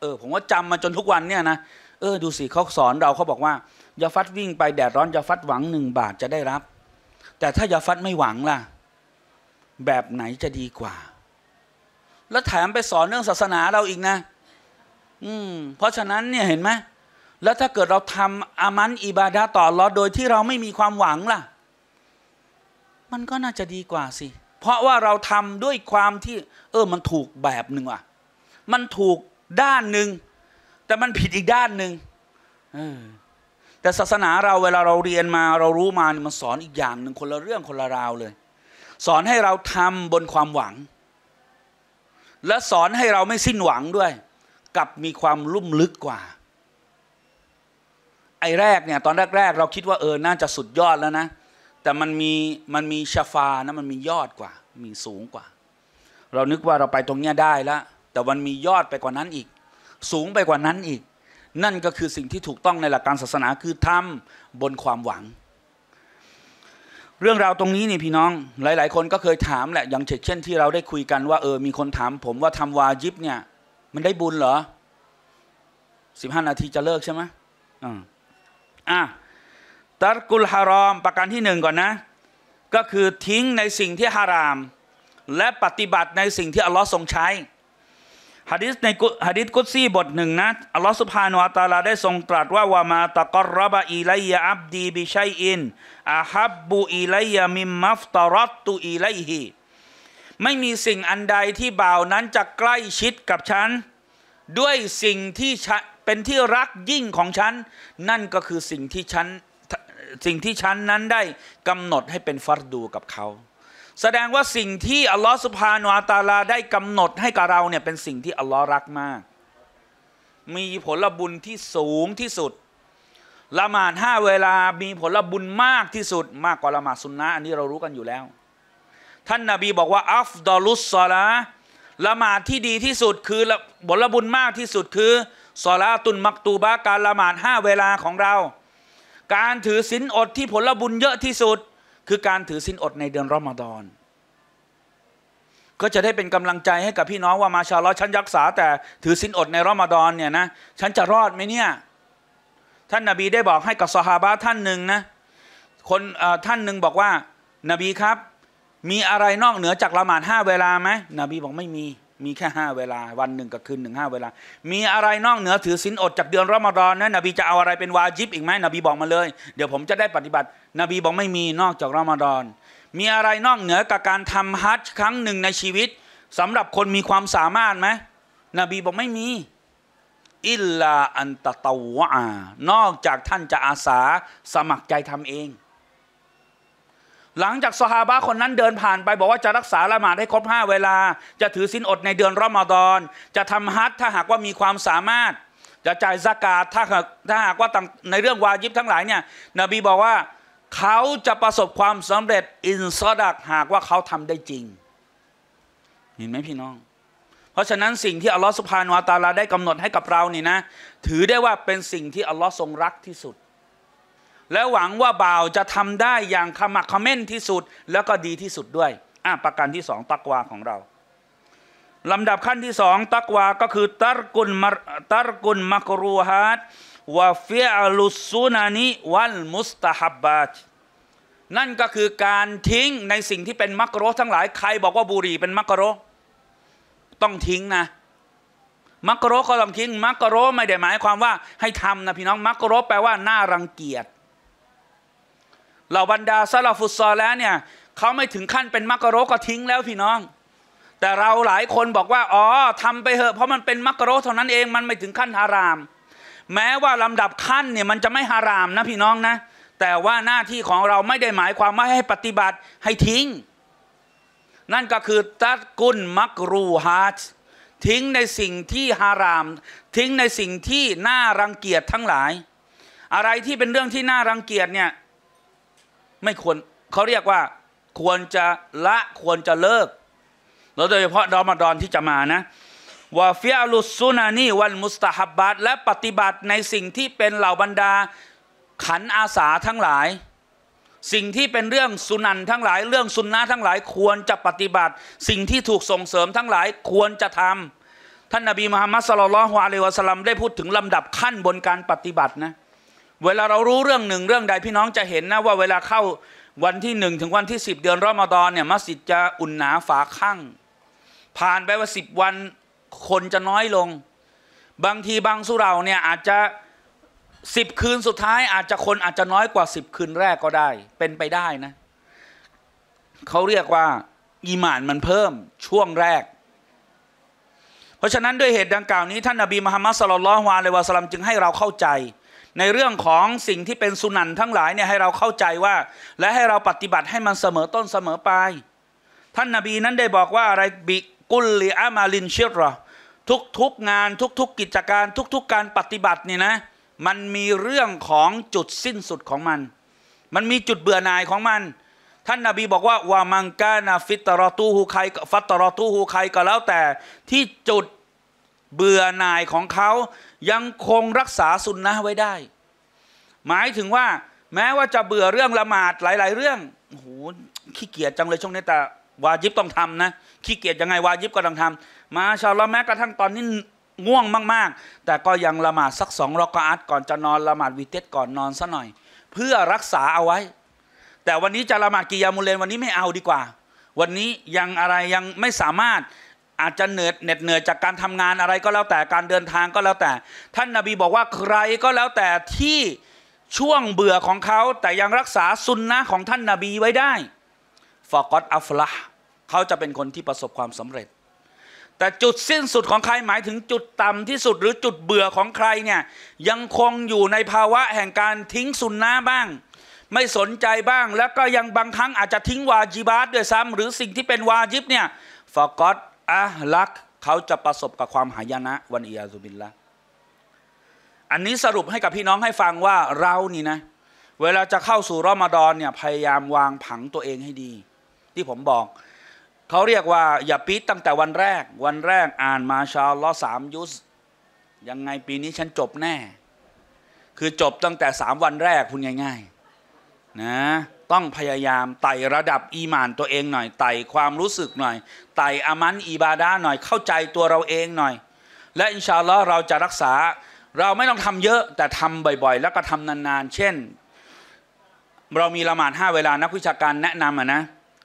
เออ ผมว่าจำมาจนทุกวันเนี่ยนะ เออ ดูสิเขาสอนเราเขาบอกว่ายาฟัดวิ่งไปแดดร้อนยาฟัดหวังหนึ่งบาทจะได้รับ แต่ถ้ายาฟัดไม่หวังล่ะ แบบไหนจะดีกว่า แล้วแถมไปสอนเรื่องศาสนาเราอีกนะ อืม เพราะฉะนั้นเนี่ยเห็นไหมแล้วถ้าเกิดเราทำอามันอิบาดาต่อรอโดยที่เราไม่มีความหวังล่ะ มันก็น่าจะดีกว่าสิเพราะว่าเราทำด้วยความที่ เออมันถูกแบบหนึ่งว่ะมันถูกด้านหนึ่ง แต่มันผิดอีกด้านหนึ่งแต่ศาสนาเราเวลาเราเรียนมา เรารู้มามันสอนอีกอย่างหนึ่งคนละเรื่องคนละราวเลย สอนให้เราทำบนความหวัง และสอนให้เราไม่สิ้นหวังด้วย กับมีความลุ่มลึกกว่า ไอ้แรกเนี่ย ตอนแรกๆ เราคิดว่าเออ น่าจะสุดยอดแล้วนะแต่มันมีมันมีชาฟานะ มันมียอดกว่า มีสูงกว่า เรานึกว่าเราไปตรงเนี้ยได้แล้วแต่มันมียอดไปกว่านั้นอีก สูงไปกว่านั้นอีก นั่นก็คือสิ่งที่ถูกต้องในหลักการศาสนาคือทำบนความหวัง เรื่องราวตรงนี้นี่พี่น้อง หลาย ๆ คนก็เคยถามแหละ อย่างเช่นที่เราได้คุยกันว่า เออมีคนถาม ผมว่าทำวาจิบเนี่ย มันได้บุญเหรอสิบห้านาทีจะเลิกใช่ไหมอ่าอ่ะตัรกุลฮารอมประการที่หนึ่งก่อนนะ ก็คือทิ้งในสิ่งที่ฮาราม และปฏิบัติในสิ่งที่อัลลอฮ์ทรงใช้ฮะดิษในฮะดิษกุซีบทหนึ่งนะอัลลอฮ์สุภาโนอัตาลาได้ทรงตรัสว่าวามาตะกรรบะอีไลยาอับดีบิชัยอินอาฮับบูอีไลยามิมมัฟตารัตตุอีไลฮีไม่มีสิ่งอันใดที่บ่าวนั้นจะใกล้ชิดกับฉันด้วยสิ่งที่เป็นที่รักยิ่งของฉันนั่นก็คือสิ่งที่ฉันสิ่งที่ฉันนั้นได้กำหนดให้เป็นฟัรดูกับเขาแสดงว่าสิ่งที่อัลลอฮฺสุภาโนอาตาลา ได้กำหนดให้กับเราเนี่ยเป็นสิ่งที่อัลลอฮ์รักมาก มีผลบุญที่สูงที่สุดละหมาดห้าเวลามีผลบุญมากที่สุดมากกว่าละหมาดสุนนะอันนี้เรารู้กันอยู่แล้ว ท่านนาบีบอกว่าอัฟดอลุสซอละละหมาดที่ดีที่สุดคือผลบุญมากที่สุดคือซอลาตุนมักตูบะการละหมาดห้าเวลาของเราการถือศีลอดที่ผลบุญเยอะที่สุดคือการถือศีลอดในเดือนรอมฎอนก็จะได้เป็นกำลังใจให้กับพี่น้องว่ามาชาลอฉันรักษา แต่ถือศีลอดในรอมฎอนเนี่ยนะฉันจะรอดไหมเนี่ย ท่านนาบีได้บอกให้กับสหาบะท่านหนึ่งนะคนท่านหนึ่งบอกว่านบีครับ มีอะไรนอกเหนือจากละหมาดห้าเวลาไหมนบีบอกไม่มีมีแค่ห้าเวลา วันหนึ่งกับคืนหนึ่งห้าเวลา มีอะไรนอกเหนือถือศีลอดจากเดือนรอมฎอนนะ นบีจะเอาอะไรเป็นวาจิบ อีกไหมนบีบอกมาเลย เดี๋ยวผมจะได้ปฏิบัติ นบีบอกไม่มีนอกจากรอมฎอนมีอะไรนอกเหนือกับการทำฮัจจ์ครั้งหนึ่งในชีวิต สำหรับคนมีความสามารถไหมนบีบอกไม่มี อิลลาอันตะตะวะนอกจากท่านจะอาสาสมัครใจทำเองหลังจากสฮาบะคนนั้นเดินผ่านไปบอกว่าจะรักษาละหมาดให้ครบห้าเวลา จะถือสินอดในเดือนรอมฎอน จะทำฮัทถ้าหากว่ามีความสามารถ จะจ่ายสกาดถ้าหากถ้าหากว่าในเรื่องวาญิบทั้งหลายเนี่ยนบีบอกว่า เขาจะประสบความสำเร็จ อินซอดักหากว่าเขาทำได้จริง เห็นไหมพี่น้อง เพราะฉะนั้นสิ่งที่อัลลอฮฺสุภาโนตาลาได้กำหนดให้กับเรานี่นะถือได้ว่าเป็นสิ่งที่อัลลอฮ์ทรงรักที่สุดและหวังว่าบ่าวจะทำได้อย่างขมักขม้นที่สุด แล้วก็ดีที่สุดด้วยอ่ะประการที่สองตักวาของเราลำดับขั้นที่สองตักวาก็คือตัรกุลมตัรกุลมักรูฮัดวะฟิอัลุสุนานิวัลมุสตาฮับบาตนั่นก็คือการทิ้งในสิ่งที่เป็นมักโรทั้งหลายใครบอกว่าบุหรี่เป็นมักโรต้องทิ้งนะ มักโรก็ต้องทิ้งมักโรไม่ได้หมายความว่า ให้ทำนะพี่น้องมักโรแปลว่าน่ารังเกียจเหล่าบรรดาซาลาฟุตซอลแล้วเนี่ยเขาไม่ถึงขั้นเป็นมักรโรก็ทิ้งแล้วพี่น้อง แต่เราหลายคนบอกว่า อ๋อทำไปเหอะเพราะมันเป็นมักรโรเท่านั้นเองมันไม่ถึงขั้นฮาราม แม้ว่าลำดับขั้นเนี่ยมันจะไม่ฮารามนะ พี่น้องนะ แต่ว่าหน้าที่ของเราไม่ได้หมายความว่าให้ปฏิบัติให้ทิ้ง นั่นก็คือตัดกุลมักรูฮาตทิ้งในสิ่งที่ฮาราม ทิ้งในสิ่งที่น่ารังเกียจทั้งหลาย อะไรที่เป็นเรื่องที่น่ารังเกียจเนี่ยไม่ควรเขาเรียกว่าควรจะละควรจะเลิกแล้วโดยเฉพาะดอมดอนที่จะมานะวาฟิอาลุสุนานีวันมุสตาฮับบัตและปฏิบัติในสิ่งที่เป็นเหล่าบรรดา ขันอาสาทั้งหลาย สิ่งที่เป็นเรื่องสุนันทั้งหลาย เรื่องสุนนะทั้งหลาย ควรจะปฏิบัติ สิ่งที่ถูกส่งเสริมทั้งหลายควรจะทำ ท่านนบีมุฮัมมัดสลลัลฮวาเลวะสลัมได้พูดถึงลำดับขั้นบนการปฏิบัตินะเวลาเรารู้เรื่องหนึ่งเรื่องใดพี่น้องจะเห็นนะว่าเวลาเข้าวันที่หนึ่งถึงวันที่สิบเดือนรอมฎอนเนี่ยมัสยิดจะอุ่นหนาฝาข้างผ่านไปว่าสิบวันคนจะน้อยลง บางทีบางสุเราเนี่ยอาจจะสิบคืนสุดท้าย อาจจะคนอาจจะน้อยกว่าสิบคืนแรกก็ได้ เป็นไปได้นะเขาเรียกว่าอีมานมันเพิ่มช่วงแรกเพราะฉะนั้น ด้วยเหตุ ดังกล่าวนี้ท่านนบีมุฮัมมัดสลลัลฮวาเลวะสลัมจึงให้เราเข้าใจในเรื่องของสิ่งที่เป็นสุนันทั้งหลายเนี่ยให้เราเข้าใจว่า และให้เราปฏิบัติให้มันเสมอต้นเสมอปลายท่านนาบีนั้นได้บอกว่าอะไรบิกุลลิอามาลินเชิรอทุกๆกงานทุกๆกกิจการทุกๆกการปฏิบัตินี่นะ มันมีเรื่องของจุดสิ้นสุดของมัน มันมีจุดเบื่อหน่ายของมัน ท่านนาบีบอกว่าวามังกานาฟิตรอตูฮูใครฟัตรอตูฮูใครก็แล้วแต่ที่จุดเบื่อหน่ายของเขายังคงรักษาสุนนะไว้ได้ หมายถึงว่า แม้ว่าจะเบื่อเรื่องละหมาดหลาย ๆ เรื่อง โอ้โห ขี้เกียจจังเลยช่วงนี้แต่วาจิบต้องทำนะ ขี้เกียจยังไงวาจิบก็ต้องทำ มาชาลาแม้กระทั่งตอนนี้ง่วงมาก ๆ แต่ก็ยังละหมาดสักสองรอกอัดก่อนจะนอนละหมาดวีเตสก่อน นอนซะหน่อย เพื่อรักษาเอาไว้ แต่วันนี้จะละหมาดกิยามุเลนวันนี้ไม่เอาดีกว่า วันนี้ยังอะไรยังไม่สามารถอาจจะเหนื่อยเหน็ดเหนื่อยจากการทำงานอะไรก็แล้วแต่การเดินทางก็แล้วแต่ ท่านนาบีบอกว่าใครก็แล้วแต่ที่ช่วงเบื่อของเขาแต่ยังรักษาสุนนะของท่านนาบีไว้ได้ฟอกอตอัฟละเขาจะเป็นคนที่ประสบความสำเร็จ แต่จุดสิ้นสุดของใครหมายถึงจุดต่ำที่สุดหรือจุดเบื่อของใครเนี่ยยังคงอยู่ในภาวะแห่งการทิ้งสุนนะบ้าง ไม่สนใจบ้าง แล้วก็ยังบางครั้งอาจจะทิ้งวาจิบาสด้วยซ้ำ หรือสิ่งที่เป็นวาจิบเนี่ยฟอกอตอะลักเขาจะประสบกับความหายนะวันอียาซุบินละอันนี้สรุปให้กับพี่น้องให้ฟังว่าเรานี่นะเวลาจะเข้าสู่รอมฎอนเนี่ยพยายามวางผังตัวเองให้ดี ที่ผมบอก เขาเรียกว่า อย่าปีตตั้งแต่วันแรก วันแรกอ่านมาชาลอสามยุสยังไงปีนี้ฉันจบแน่ คือจบตั้งแต่สามวันแรกพูดง่าย ๆ นะต้องพยายามไต่ระดับอีมานตัวเองหน่อยไต่ความรู้สึกหน่อยไต่อามันอีบาดาหน่อยเข้าใจตัวเราเองหน่อย และอินชาอัลลอฮ์เราจะรักษา เราไม่ต้องทำเยอะแต่ทำบ่อยๆ แล้วก็ทำนานๆเช่น เรามีละหมาดห้าเวลานักวิชาการแนะนำอ่ะนะ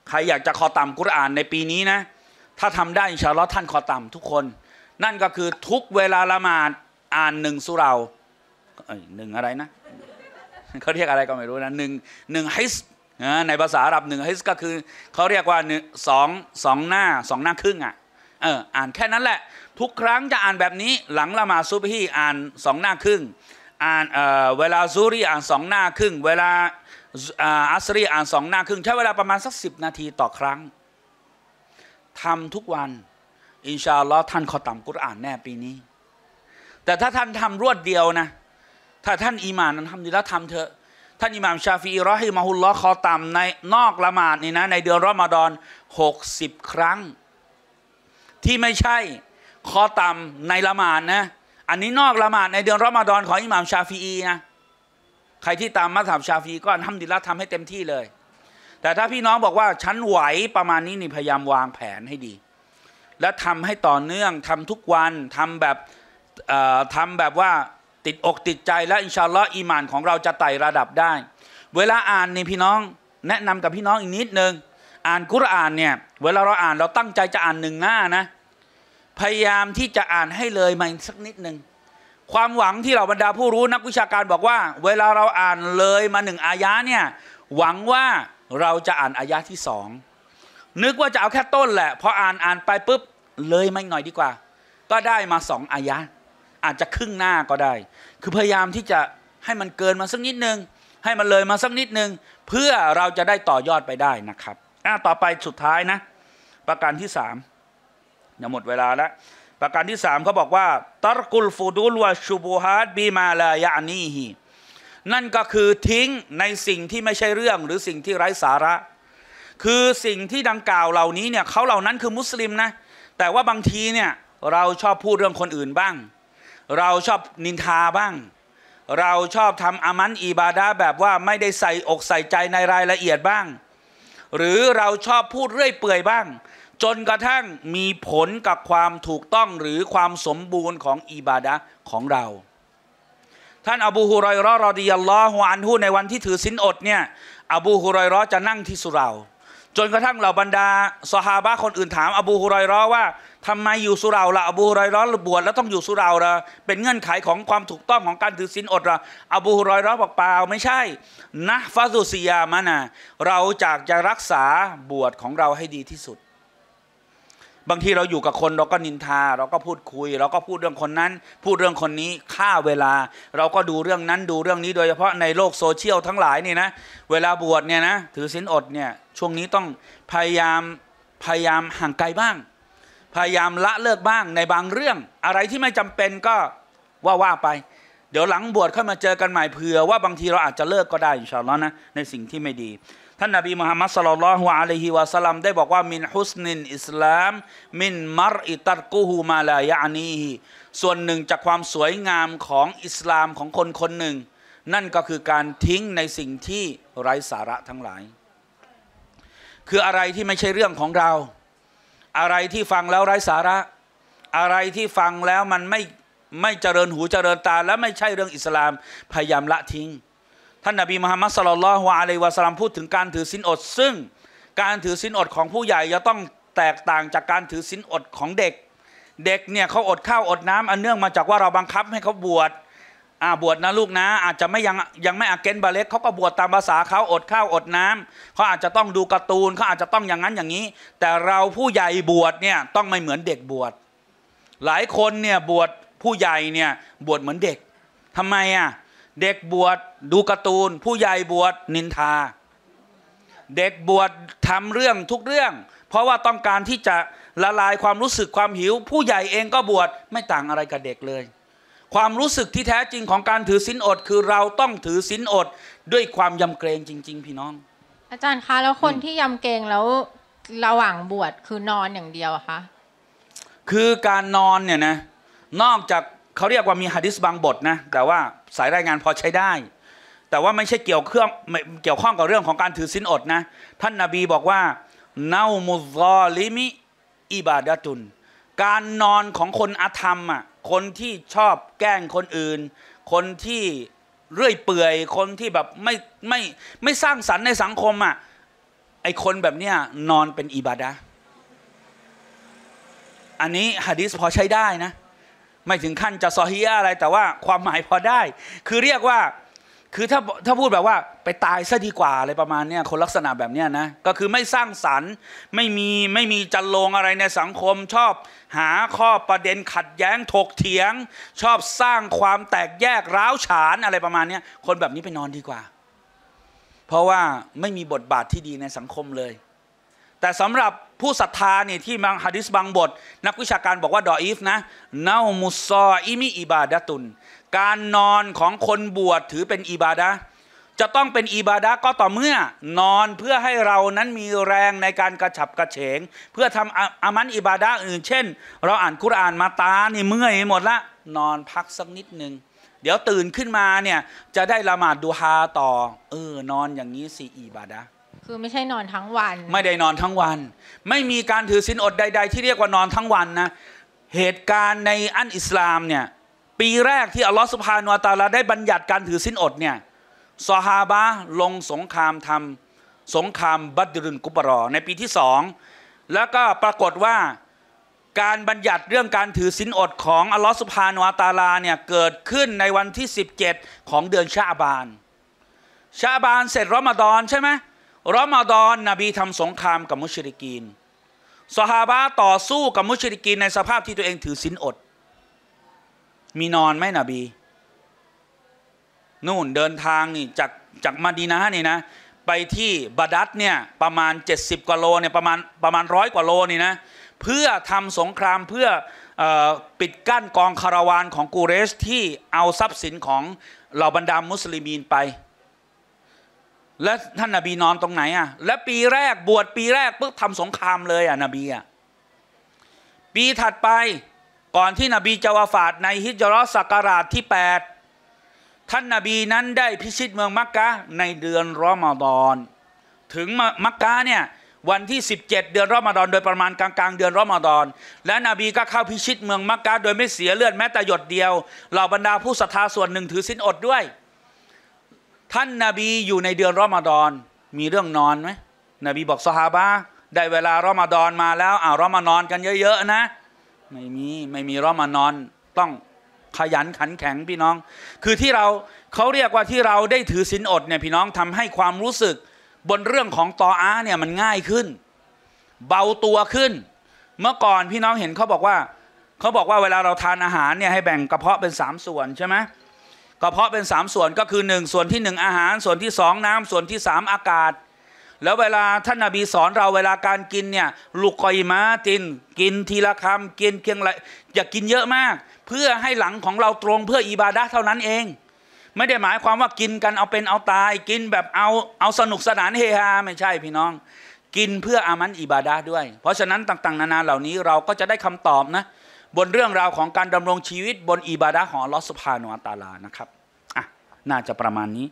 ใครอยากจะคอต่ำกุรอานในปีนี้นะ ถ้าทำได้อินชาอัลลอฮ์ท่านคอต่ำทุกคน นั่นก็คือทุกเวลาละหมาดอ่านหนึ่งสุเราหนึ่งอะไรนะเขาเรียกอะไรก็ไม่รู้นะหนึ่งหนึ่งฮิสในภาษาอาหรับหนึ่งฮิสก็คือ เขาเรียกว่าสองสองหน้าสองหน้าครึ่งอ่ะเอออ่านแค่นั้นแหละ ทุกครั้งจะอ่านแบบนี้หลังละมาซุบฮีอ่านสองหน้าครึ่งอ่านเออเวลาซูรีอ่านสองหน้าครึ่ง เวลาอัสรีอ่านสองหน้าครึ่งใช้เวลาประมาณสักสิบนาทีต่อครั้งทำทุกวัน อินชาอัลลอฮ์ท่านขอต่ำกุรอ่านแน่ปีนี้ แต่ถ้าท่านทำรวดเดียวนะถ้าท่านอิหม่านนั้นทำดีแล้วทำเถอะท่านอิหม่ามชาฟีรอฮิมาฮุลลอคอต่ำในนอกละหมาดนี่นะ ในเดือนรอมฎอนหกสิบครั้ง ที่ไม่ใช่คอต่ำในละหมาดนะ อันนี้นอกละหมาดในเดือนรอมฎอนของอิหม่ามชาฟีนะใครที่ตามมาถามชาฟี ก็ทำดีแล้วทำให้เต็มที่เลย แต่ถ้าพี่น้องบอกว่า ฉันไหวประมาณนี้นี่พยายามวางแผนให้ดี และทำให้ต่อเนื่องทำทุกวันทำแบบทำแบบว่าติดอกติดใจและอินชาอัลลอฮ์อีมานของเราจะไต่ระดับได้ เวลาอ่านนี่พี่น้องแนะนำกับพี่น้องอีกนิดนึงอ่านกุรอาน เนี่ย เวลาเราอ่านเราตั้งใจจะอ่านหนึ่งหน้านะพยายามที่จะอ่านให้เลยมาสักนิดหนึ่ง ความหวังที่เราบรรดาผู้รู้นักวิชาการบอกว่า เวลาเราอ่านเลยมาหนึ่งอายะเนี่ยหวังว่าเราจะอ่านอายะที่สองนึกว่าจะเอาแค่ต้นแหละพออ่านอ่านไปปุ๊บเลยมาหน่อยดีกว่า ก็ได้มาสองอายะอาจจะครึ่งหน้าก็ได้ คือพยายามที่จะให้มันเกินมาสักนิดนึง ให้มันเลยมาสักนิดนึง เพื่อเราจะได้ต่อยอดไปได้นะครับอ่าต่อไปสุดท้ายนะ ประการที่สามจะหมดเวลาแล้วประการที่สามเขาบอกว่า ตรกุลฟูดูลวชูบูฮัดบีมาลายานีฮี นั่นก็คือทิ้งในสิ่งที่ไม่ใช่เรื่องหรือสิ่งที่ไร้สาระ คือสิ่งที่ดังกล่าวเหล่านี้เนี่ยเขาเหล่านั้นคือมุสลิมนะ แต่ว่าบางทีเนี่ยเราชอบพูดเรื่องคนอื่นบ้างเราชอบนินทาบ้าง เราชอบทำอามันอีบาดาแบบว่าไม่ได้ใส่อกใส่ใจในรายละเอียดบ้าง หรือเราชอบพูดเรื่อยเปื่อยบ้าง จนกระทั่งมีผลกับความถูกต้องหรือความสมบูรณ์ของอีบาดาของเรา ท่านอบูฮุรอยรอรอดิยัลลอฮุอันฮุในวันที่ถือสินอดเนี่ย อบูฮุรอยรอจะนั่งที่สุเราจนกระทั่งเหล่าบรรดาสหาบะคนอื่นถามอบูฮุรอยรอว่าทำไมอยู่สุราละอบูฮุรอยร้อนบวชแล้วต้องอยู่สุราละเป็นเงื่อนไขของความถูกต้องของการถือศีลอดละอบูฮุรอยร้อนบอกเปล่าไม่ใช่นะฟาซุซียามะนะเราจากจะรักษาบวชของเราให้ดีที่สุด บางทีเราอยู่กับคนเราก็นินทา เราก็พูดคุย เราก็พูดเรื่องคนนั้น พูดเรื่องคนนี้ฆ่าเวลา เราก็ดูเรื่องนั้นดูเรื่องนี้โดยเฉพาะในโลกโซเชียลทั้งหลายนี่นะเวลาบวชเนี่ยนะถือศีลอดเนี่ยช่วงนี้ต้องพยายามพยายามห่างไกลบ้างพยายามละเลิกบ้างในบางเรื่อง อะไรที่ไม่จำเป็นก็ว่าว่าไป เดี๋ยวหลังบวชค่อยมาเจอกันใหม่เผื่อว่าบางทีเราอาจจะเลิกก็ได้อินชาอัลลอฮ์นะ ในสิ่งที่ไม่ดี ท่านนบีมุฮัมมัดสลลัลฮุอะลัยฮิวะสัลลัม ได้บอกว่ามินฮุสนิน อิสลาม มินมารอิตัดกูฮูมาลายะนีส่วนหนึ่งจากความสวยงามของอิสลามของคนคนหนึ่ง นั่นก็คือการทิ้งในสิ่งที่ไร้สาระทั้งหลาย คืออะไรที่ไม่ใช่เรื่องของเราอะไรที่ฟังแล้วไร้สาระ อะไรที่ฟังแล้วมันไม่ไม่เจริญหูเจริญตาและไม่ใช่เรื่องอิสลามพยายามละทิ้ง ท่านนบีมุฮัมมัดสลลัลฮวาอะลัยวะสลามพูดถึงการถือศีลอด ซึ่งการถือศีลอดของผู้ใหญ่จะต้องแตกต่างจากการถือศีลอดของเด็ก เด็กเนี่ยเขาอดข้าวอดน้ำอันเนื่องมาจากว่าเราบังคับให้เขาบวชอ่าบวชนะลูกนะอาจจะไม่ยังยังไม่อาเกนบาเล็กเขาก็บวชตามภาษาเขาอดข้าวอดน้ำเขาอาจจะต้องดูการ์ตูนเขาอาจจะต้องอย่างนั้นอย่างนี้ แต่เราผู้ใหญ่บวชเนี่ยต้องไม่เหมือนเด็กบวชหลายคนเนี่ยบวชผู้ใหญ่เนี่ยบวชเหมือนเด็ก ทำไมอ่ะเด็กบวชดูการ์ตูน ผู้ใหญ่บวชนินทา เด็กบวชทำเรื่องทุกเรื่อง เพราะว่าต้องการที่จะละลายความรู้สึกความหิว ผู้ใหญ่เองก็บวชไม่ต่างอะไรกับเด็กเลยความรู้สึกที่แท้จริงของการถือศีลอด คือเราต้องถือศีลอดด้วยความยำเกรงจริงๆพี่น้อง อาจารย์คะแล้วคนที่ยำเกรงแล้วระหว่างบวชคือนอนอย่างเดียวคะคือการนอนเนี่ยนะ นอกจากเขาเรียกว่ามีฮะดิษบางบทนะ แต่ว่าสายรายงานพอใช้ได้ แต่ว่าไม่ใช่เกี่ยวเครื่องเกี่ยวข้องกับเรื่องของการถือศีลอดนะท่านนาบีบอกว่าเนามุซอลิมิอิบาดะตุนการนอนของคนอาธรรมอ่ะคนที่ชอบแกล้งคนอื่น คนที่เรื่อยเปื่อย คนที่แบบไม่ไม่ไม่สร้างสรรค์ในสังคมอ่ะไอคนแบบเนี้ยนอนเป็นอิบาดะอันนี้ฮะดิษพอใช้ได้นะ ไม่ถึงขั้นจะซอฮียอะไรแต่ว่าความหมายพอได้ คือเรียกว่าคือถ้าถ้าพูดแบบว่าไปตายซะดีกว่าอะไรประมาณเนี้ยคนลักษณะแบบเนี้ยนะ ก็คือไม่สร้างสรรค์ไม่มีไม่มีจันลงอะไรในสังคม ชอบหาข้อประเด็นขัดแย้งถกเถียง ชอบสร้างความแตกแยกร้าวฉานอะไรประมาณเนี้ยคนแบบนี้ไปนอนดีกว่า เพราะว่าไม่มีบทบาทที่ดีในสังคมเลย แต่สำหรับผู้ศรัทธาเนี่ยที่บางฮะดิษบางบท นักวิชาการบอกว่า ดออีฟนะ เนา มุซออิมิอิบาดะตุนการนอนของคนบวชถือเป็นอิบาดะจะต้องเป็นอิบาดะก็ต่อเมื่อนอนเพื่อให้เรานั้นมีแรงในการกระฉับกระเฉง เพื่อทำอามันอิบาดะอื่นเช่น เราอ่านคุรานมาตานี่เมื่อยหมดละนอนพักสักนิดหนึ่งเดี๋ยวตื่นขึ้นมาเนี่ยจะได้ละหมาดดูฮาต่อเออนอนอย่างนี้สีอิบาดะคือไม่ใช่นอนทั้งวัน ไม่ได้นอนทั้งวัน ไม่มีการถือศีลอดใดๆที่เรียกว่านอนทั้งวันนะเหตุการณ์ในอันอิสลามเนี่ยปีแรกที่อัลลอฮฺสุภาโนตาลาได้บัญญัติการถือสินอดเนี่ยซอฮาบะลงสงครามทำสงครามบัดรุนกุบรอในปีที่สองแล้วก็ปรากฏว่าการบัญญัติเรื่องการถือสินอดของอัลลอฮฺสุภาโนตาลาเนี่ยเกิดขึ้นในวันที่ 17 ของเดือนชาบานชาบานเสร็จรอมฎอนใช่ไหมรอมฎอนนบีทำสงครามกับมุชริกีนสฮาบะต่อสู้กับมุชริกีนในสภาพที่ตัวเองถือสินอดมีนอนไหมนบีนู่นเดินทางนี่จากจากมาดีนานี่นะไปที่บาดัตเนี่ยประมาณ 70กว่าโลเนี่ยประมาณประมาณร้อยกว่าโลนี่นะเพื่อทำสงครามเพื่ออปิดกั้นกองคาราวานของกูเรสที่เอาทรัพย์สินของเหล่าบรรดามมุสลิมีนไป และท่านนาบีนอนตรงไหนอ่ะและปีแรกบวชปีแรกปุ๊บทำสงครามเลยอ่ะนบีอ่ะปีถัดไปก่อนที่นบีจะวาฟาดในฮิจรัสักราชที่ 8 ท่านนาบีนั้นได้พิชิตเมืองมักกะในเดือนรอมฎอนถึงมักกะเนี่ยวันที่ 17 เดือนรอมฎอนโดยประมาณกลางๆเดือนรอมฎอนและนบีก็เข้าพิชิตเมืองมักกะโดยไม่เสียเลือดแม้แต่หยดเดียวเหล่าบรรดาผู้ศรัทธา ส่วนหนึ่งถือสินอดด้วย ท่านนาบีอยู่ในเดือนรอมฎอนมีเรื่องนอนไหมนบีบอกสฮาบะได้เวลารอมฎอนมาแล้วอ่ารอมานอนกันเยอะๆนะไม่มี ไม่มีรอมานอนต้องขยันขันแข็งพี่น้องคือที่เราเขาเรียกว่าที่เราได้ถือศีลอดเนี่ยพี่น้องทำให้ความรู้สึกบนเรื่องของตออาเนี่ยมันง่ายขึ้น เบาตัวขึ้น เมื่อก่อนพี่น้องเห็นเขาบอกว่าเขาบอกว่าเวลาเราทานอาหารเนี่ยให้แบ่งกระเพาะเป็นสามส่วน ใช่ไหมกระเพาะเป็นสามส่วนก็คือหนึ่งส่วนที่หนึ่งอาหารส่วนที่สองน้ำส่วนที่สามอากาศแล้วเวลา ท่านนาบีสอนเราเวลาการกินเนี่ยลูกกอยมาติน กินทีละคำกินเพียงไรอย่ากกินเยอะมาก เพื่อให้หลังของเราตรงเพื่ออิบาดะเท่านั้นเอง ไม่ได้หมายความว่ากินกันเอาเป็นเอาตาย กินแบบเอาเอาสนุกสนานเฮฮาไม่ใช่พี่น้อง กินเพื่ออามันอิบาดะด้วย เพราะฉะนั้นต่างๆ นานาเหล่านี้เราก็จะได้คำตอบนะ บนเรื่องราวของการดำรงชีวิตบนอิบาดะของลอสุพาโนอัตาลานะครับอ่ะน่าจะประมาณนี้